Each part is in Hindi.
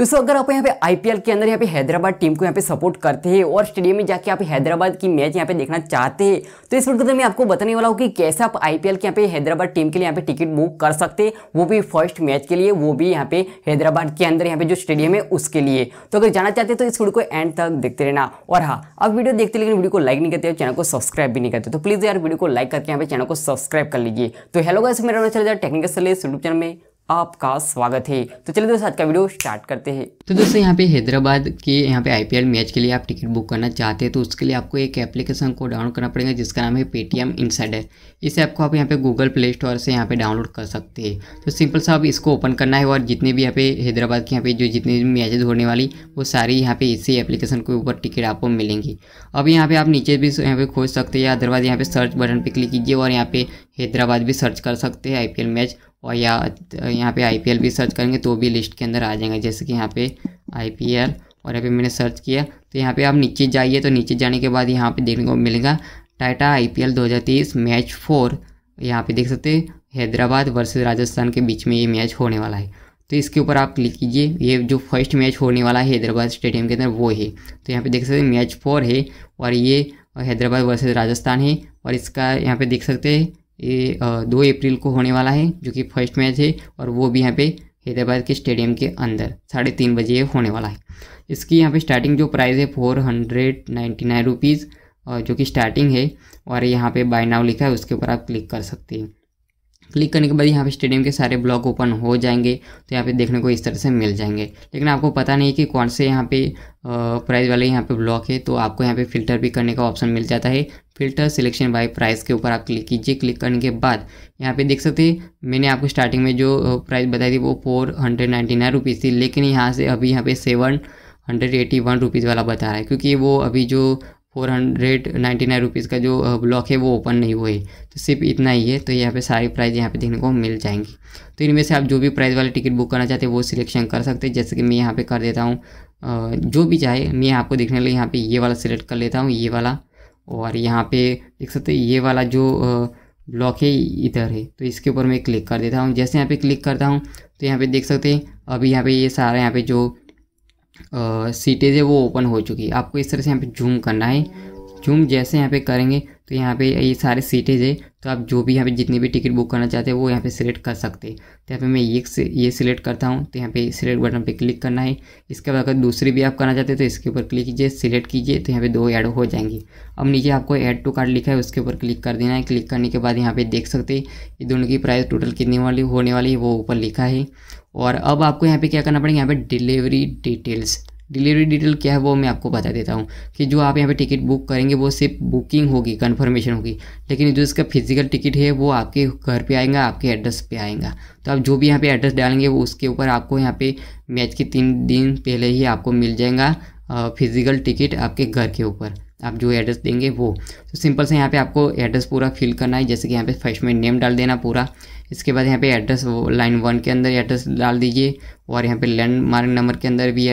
दोस्तों अगर आप यहाँ पे आईपीएल के अंदर यहाँ पे हैदराबाद टीम को यहाँ पे सपोर्ट करते हैं और स्टेडियम में जाके आप हैदराबाद की मैच यहाँ पे देखना चाहते हैं तो इस वीडियो में मैं आपको बताने वाला हूँ कि कैसे आप आईपीएल के यहाँ पे हैदराबाद टीम के लिए यहाँ पे टिकट बुक कर सकते हैं वो भी फर्स्ट मैच के लिए वो भी यहाँ पे हैदराबाद के अंदर यहाँ पे जो स्टेडियम है उसके लिए तो अगर जाना चाहते तो इस वीडियो को एंड तक देखते रहना और हाँ अब वीडियो देखते लेकिन वीडियो को लाइक नहीं करते और चैनल को सब्सक्राइब भी नहीं करते तो प्लीज़ यार वीडियो को लाइक करके यहाँ पे चैनल को सब्सक्राइब कर लीजिए तो हेलो गाइस मेरा चले जाए टेक्निकल सर्विस यूट्यूब चैनल में आपका स्वागत है तो चलिए दोस्तों आज का वीडियो स्टार्ट करते हैं तो दोस्तों यहाँ पे हैदराबाद के यहाँ पे आईपीएल मैच के लिए आप टिकट बुक करना चाहते हैं तो उसके लिए आपको एक एप्लीकेशन को डाउनलोड करना पड़ेगा जिसका नाम है पेटीएम इनसाइड इस ऐप को आप यहाँ पे गूगल प्ले स्टोर से यहाँ पे डाउनलोड कर सकते हैं तो सिंपल सा आप इसको ओपन करना है और जितने भी यहाँ पे हैदराबाद के यहाँ पे जो जितने भी मैचेज होने वाली वो सारी यहाँ पे इसी एप्लीकेशन के ऊपर टिकट आपको मिलेंगी अब यहाँ पे आप नीचे भी यहाँ पे खोज सकते हैं अदरवाइज यहाँ पे सर्च बटन पर क्लिक कीजिए और यहाँ पे हैदराबाद भी सर्च कर सकते हैं आईपीएल मैच और या यहाँ पे आई भी सर्च करेंगे तो भी लिस्ट के अंदर आ जाएंगे जैसे कि यहाँ पे आई और यहाँ पे मैंने सर्च किया तो यहाँ पे आप नीचे जाइए तो नीचे जाने के बाद यहाँ पे देखने को मिलेगा टाटा आई पी एल दो हज़ार तेईस मैच फोर यहाँ पे देख सकते हैदराबाद वर्सेज़ राजस्थान के बीच में ये मैच होने वाला है तो इसके ऊपर आप क्लिक कीजिए ये जो फर्स्ट मैच होने वाला है हैदराबाद स्टेडियम के अंदर वो है तो यहाँ पे देख सकते हैं मैच फोर है और ये हैदराबाद वर्सेज राजस्थान है और इसका यहाँ पे देख सकते हैं ये दो अप्रैल को होने वाला है जो कि फर्स्ट मैच है और वो भी यहाँ पे हैदराबाद के स्टेडियम के अंदर साढ़े तीन बजे होने वाला है इसकी यहाँ पे स्टार्टिंग जो प्राइस है four hundred ninety nine rupees जो कि स्टार्टिंग है और यहाँ पे बाय नाव लिखा है उसके ऊपर आप क्लिक कर सकते हैं क्लिक करने के बाद यहाँ पे स्टेडियम के सारे ब्लॉक ओपन हो जाएंगे तो यहाँ पे देखने को इस तरह से मिल जाएंगे लेकिन आपको पता नहीं कि कौन से यहाँ पे प्राइस वाले यहाँ पे ब्लॉक है तो आपको यहाँ पे फ़िल्टर भी करने का ऑप्शन मिल जाता है फिल्टर सिलेक्शन बाय प्राइस के ऊपर आप क्लिक कीजिए क्लिक करने के बाद यहाँ पे देख सकते हैं मैंने आपको स्टार्टिंग में जो प्राइस बताई थी वो four hundred ninety nine rupees थी लेकिन यहाँ से अभी यहाँ पे seven hundred eighty one rupees वाला बता रहा है क्योंकि वो अभी जो four hundred ninety nine rupees का जो ब्लॉक है वो ओपन नहीं हुए तो सिर्फ इतना ही है तो यहाँ पे सारी प्राइस यहाँ पे देखने को मिल जाएंगी तो इनमें से आप जो भी प्राइस वाली टिकट बुक करना चाहते हैं वो सिलेक्शन कर सकते हैं जैसे कि मैं यहाँ पे कर देता हूँ जो भी चाहे मैं आपको देखने के लिए यहाँ पर ये वाला सिलेक्ट कर लेता हूँ ये वाला और यहाँ पर देख सकते ये वाला जो ब्लॉक है इधर है तो इसके ऊपर मैं क्लिक कर देता हूँ जैसे यहाँ पर क्लिक करता हूँ तो यहाँ पर देख सकते हैं अभी यहाँ पर ये सारा यहाँ पर जो सीटें जो वो ओपन हो चुकी है आपको इस तरह से यहाँ पे जूम करना है जूम जैसे यहाँ पे करेंगे तो यहाँ पे ये सारे सीटेज है तो आप जो भी यहाँ पे जितनी भी टिकट बुक करना चाहते हैं वो यहाँ पे सिलेक्ट कर सकते हैं तो यहाँ पे मैं ये ये सिलेक्ट करता हूँ तो यहाँ पे सिलेक्ट बटन पे क्लिक करना है इसके बाद अगर दूसरी भी आप करना चाहते हैं तो इसके ऊपर क्लिक कीजिए सिलेक्ट कीजिए तो यहाँ पे दो ऐड हो जाएंगे अब नीचे आपको ऐड टू कार्ड लिखा है उसके ऊपर क्लिक कर देना है क्लिक करने के बाद यहाँ पे देख सकते हैं ये दोनों की प्राइस टोटल कितनी वाली होने वाली है वो ऊपर लिखा है और अब आपको यहाँ पर क्या करना पड़ेगा यहाँ पर डिलीवरी डिटेल्स डिलीवरी डिटेल क्या है वो मैं आपको बता देता हूँ कि जो आप यहाँ पे टिकट बुक करेंगे वो सिर्फ बुकिंग होगी कंफर्मेशन होगी लेकिन जो इसका फिजिकल टिकट है वो आपके घर पे आएगा आपके एड्रेस पे आएगा तो आप जो भी यहाँ पे एड्रेस डालेंगे वो उसके ऊपर आपको यहाँ पे मैच के तीन दिन पहले ही आपको मिल जाएगा फिज़िकल टिकट आपके घर के ऊपर आप जो एड्रेस देंगे वो तो सिंपल से यहाँ पे आपको एड्रेस पूरा फिल करना है जैसे कि यहाँ पे फर्स्ट में नेम डाल देना पूरा इसके बाद यहाँ पे एड्रेस लाइन वन के अंदर एड्रेस डाल दीजिए और यहाँ पे लैंडमार्क नंबर के अंदर भी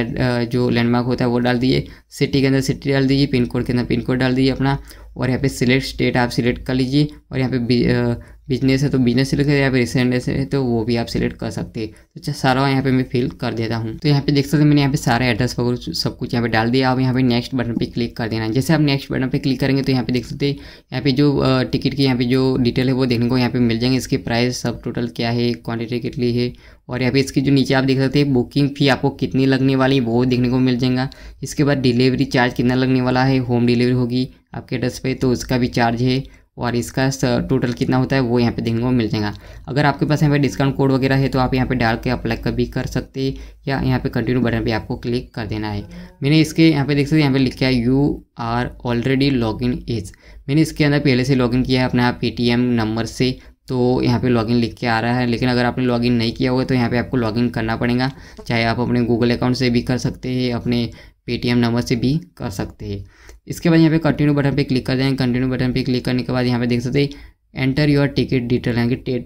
जो लैंडमार्क होता है वो डाल दीजिए सिटी के अंदर सिटी डाल दीजिए पिन कोड के अंदर पिन कोड डाल दीजिए अपना और यहाँ पे सिलेक्ट स्टेट आप सिलेक्ट कर लीजिए और यहाँ पे बिजनेस है तो बिजनेस सिलेक्ट है यहाँ पे रिसेंट है तो वो भी आप सिलेक्ट कर सकते हैं तो सारा यहाँ पे मैं फिल कर देता हूँ तो यहाँ पे देख सकते हैं मैंने यहाँ पे सारा एड्रेस वगैरह सब कुछ यहाँ पे डाल दिया आप यहाँ पे नेक्स्ट बटन पे क्लिक कर देना जैसे आप नेक्स्ट बटन पे क्लिक करेंगे तो यहाँ पे देख सकते हैं यहाँ पे जो टिकट की यहाँ पे जो डिटेल है वो देखने को यहाँ पे मिल जाएंगे इसकी प्राइस सब टोटल क्या है क्वान्टिटी कितनी है और यहाँ पे इसके जो नीचे आप देख सकते हैं बुकिंग फ़ी आपको कितनी लगने वाली है वो देखने को मिल जाएगा इसके बाद डिलीवरी चार्ज कितना लगने वाला है होम डिलीवरी होगी आपके एड्रेस पे तो उसका भी चार्ज है और इसका टोटल कितना होता है वो यहाँ पे देखने को मिल जाएगा अगर आपके पास यहाँ पे डिस्काउंट कोड वगैरह है तो आप यहाँ पे डाल के अप्लाई कभी कर सकते या यहाँ पे कंटिन्यू बटन पे आपको क्लिक कर देना है मैंने इसके यहाँ पे देख सकते यहाँ पे लिखा है you are already log in is मैंने इसके अंदर पहले से लॉगिन किया है अपना पेटीएम नंबर से तो यहाँ पे लॉगिन लिख के आ रहा है लेकिन अगर आपने लॉगिन नहीं किया हुआ तो यहाँ पे आपको लॉगिन करना पड़ेगा चाहे आप अपने गूगल अकाउंट से भी कर सकते हैं अपने पेटीएम नंबर से भी कर सकते हैं इसके बाद यहाँ पे कंटिन्यू बटन पे क्लिक कर देंगे कंटिन्यू बटन पे क्लिक करने के बाद यहाँ पे देख सकते हैं एंटर योर टिकट डिटेल यानी कि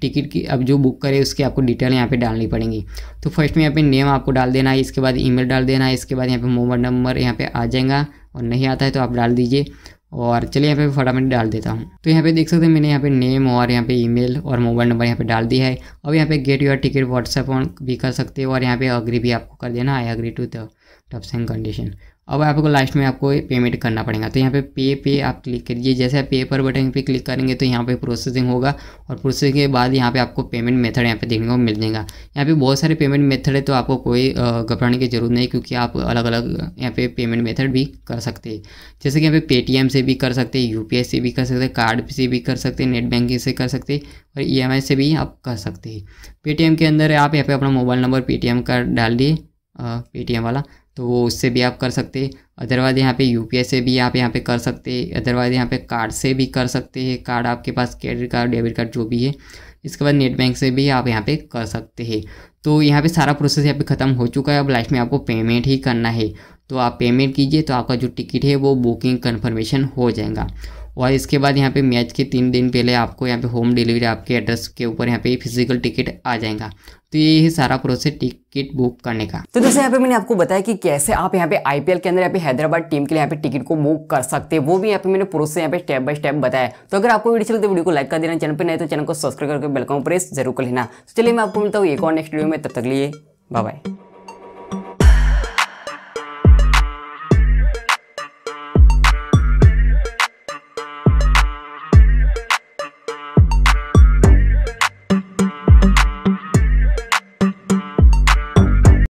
टिकट की अब जो बुक करे उसकी आपको डिटेल यहाँ पे डालनी पड़ेंगी तो फर्स्ट में यहाँ पे नेम आपको डाल देना है इसके बाद ईमेल डाल देना है इसके बाद यहाँ पे मोबाइल नंबर यहाँ पे आ जाएगा और नहीं आता है तो आप डाल दीजिए और चलिए यहाँ पे फटाफट डाल देता हूँ तो यहाँ पे देख सकते हैं मैंने यहाँ पे नेम और यहाँ पे ईमेल और मोबाइल नंबर यहाँ पे डाल दिया है अब यहाँ पे get your ticket WhatsApp on भी कर सकते हो और यहाँ पे अग्री भी आपको कर देना है agree to the terms and condition अब आपको लास्ट में आपको पेमेंट करना पड़ेगा तो यहाँ पे पे पे आप क्लिक करिए जैसे आप पे पर बटन पे क्लिक करेंगे तो यहाँ पे प्रोसेसिंग होगा और प्रोसेसिंग के बाद यहाँ पे आपको पेमेंट मेथड यहाँ पे देखने को मिल जाएगा यहाँ पे बहुत सारे पेमेंट मेथड है तो आपको कोई घबराने की जरूरत नहीं क्योंकि आप अलग अलग यहाँ पे पेमेंट मेथड भी कर सकते हैं जैसे कि यहाँ पे पेटीएम से भी कर सकते पी यू से भी कर सकते कार्ड से भी कर सकते नेट बैंकिंग से कर सकते और ई e से भी आप कर सकते हैं पेटीएम के अंदर आप यहाँ पे अपना मोबाइल नंबर पेटीएम का डाल दिए पेटीएम वाला तो वो उससे भी आप कर सकते अदरवाइज यहाँ पे यू से भी आप यहाँ पे कर सकते अदरवाइज यहाँ पे कार्ड से भी कर सकते हैं कार्ड आपके पास क्रेडिट कार्ड डेबिट कार्ड जो भी है इसके बाद नेट बैंक से भी आप यहाँ पे कर सकते हैं तो यहाँ पे सारा प्रोसेस यहाँ पे ख़त्म हो चुका है अब लास्ट में आपको पेमेंट ही करना है तो आप पेमेंट कीजिए तो आपका जो टिकट है वो बुकिंग कन्फर्मेशन हो जाएगा और इसके बाद यहाँ पे मैच के तीन दिन पहले आपको यहाँ पे होम डिलीवरी आपके एड्रेस के ऊपर यहाँ पे फिजिकल टिकट आ जाएगा तो ये ही सारा प्रोसेस टिकट बुक करने का तो दोस्तों यहाँ पे मैंने आपको बताया कि कैसे आप यहाँ पे आईपीएल के अंदर यहाँ पे हैदराबाद टीम के लिए यहाँ पे टिकट को बुक कर सकते हैं वो भी यहाँ पे मैंने प्रोसेस यहाँ पे स्टेप बाय स्टेप बताया तो अगर आपको वीडियो चलते तो वीडियो को लाइक कर देना चैनल पर नहीं तो चैनल को सब्सक्राइब करके बेलकॉम प्रेस जरूर कर लेना तो चलिए मैं आपको मिलता हूँ एक और नेक्स्ट वीडियो में तब तक लिए बाय